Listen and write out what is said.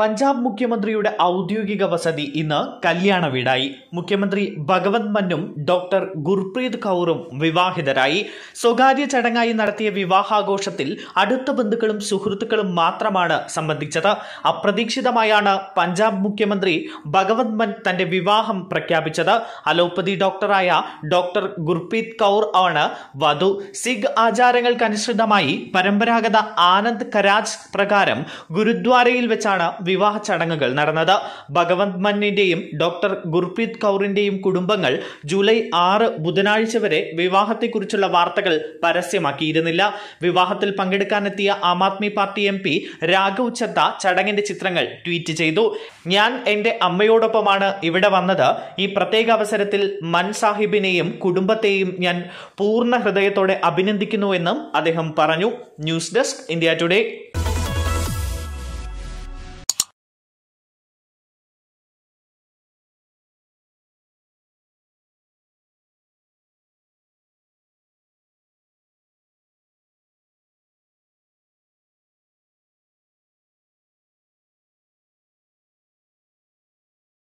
പഞ്ചാബ് മുഖ്യമന്ത്രിയുടെ ഔദ്യോഗിക വസതി ഇന്ന് കല്യാണ വീടായി മുഖ്യമന്ത്രി ഭഗവത് മന്നും ഡോക്ടർ ഗുർപ്രീത് കൗറും വിവാഹിതരായി സ്വകാര്യ ചടങ്ങായി നടത്തിയ വിവാഹാഘോഷത്തിൽ അടുത്ത ബന്ധുക്കളും സുഹൃത്തുക്കളും മാത്രമാണ് സംബന്ധിച്ചത് അപ്രതീക്ഷിതമായാണ് പഞ്ചാബ് മുഖ്യമന്ത്രി ഭഗവത് മൻ തന്റെ വിവാഹം പ്രഖ്യാപിച്ചത് അലോപ്പതി ഡോക്ടറായ ഡോക്ടർ ഗുർപ്രീത് കൗർ ആണ് വധു സിഖ് ആചാരങ്ങൾക്കനുസൃതമായി പരമ്പരാഗത ആനന്ദ് കരാജ് പ്രകാരം ഗുരുദ്വാരയിൽ വെച്ചാണ് വിവാഹ ചടങ്ങുകൾ നടന്നത് ഭഗവന്ത് മന്നിന്റെയും ഡോക്ടർ ഗുർപ്രീത് കൗറിന്റെയും കുടുംബങ്ങൾ ജൂലൈ ആറ് ബുധനാഴ്ച വരെ വിവാഹത്തെക്കുറിച്ചുള്ള വാർത്തകൾ പരസ്യമാക്കിയിരുന്നില്ല വിവാഹത്തിൽ പങ്കെടുക്കാനെത്തിയ Aam Aadmi Party M P Raghav Chadha ചടങ്ങിന്റെ ചിത്രങ്ങൾ ട്വീറ്റ് ചെയ്തു ഞാൻ എൻ്റെ അമ്മയോടൊപ്പമാണ് ഇവിടെ വന്നത് ഈ പ്രത്യേക അവസരത്തിൽ മൻ സാഹിബിനെയും കുടുംബത്തെയും ഞാൻ പൂർണ്ണ ഹൃദയത്തോടെ അഭിനന്ദിക്കുന്നുവെന്നും അദ്ദേഹം പറഞ്ഞു ന്യൂസ് ഡെസ്ക് ഇന്ത്യ ടുഡേ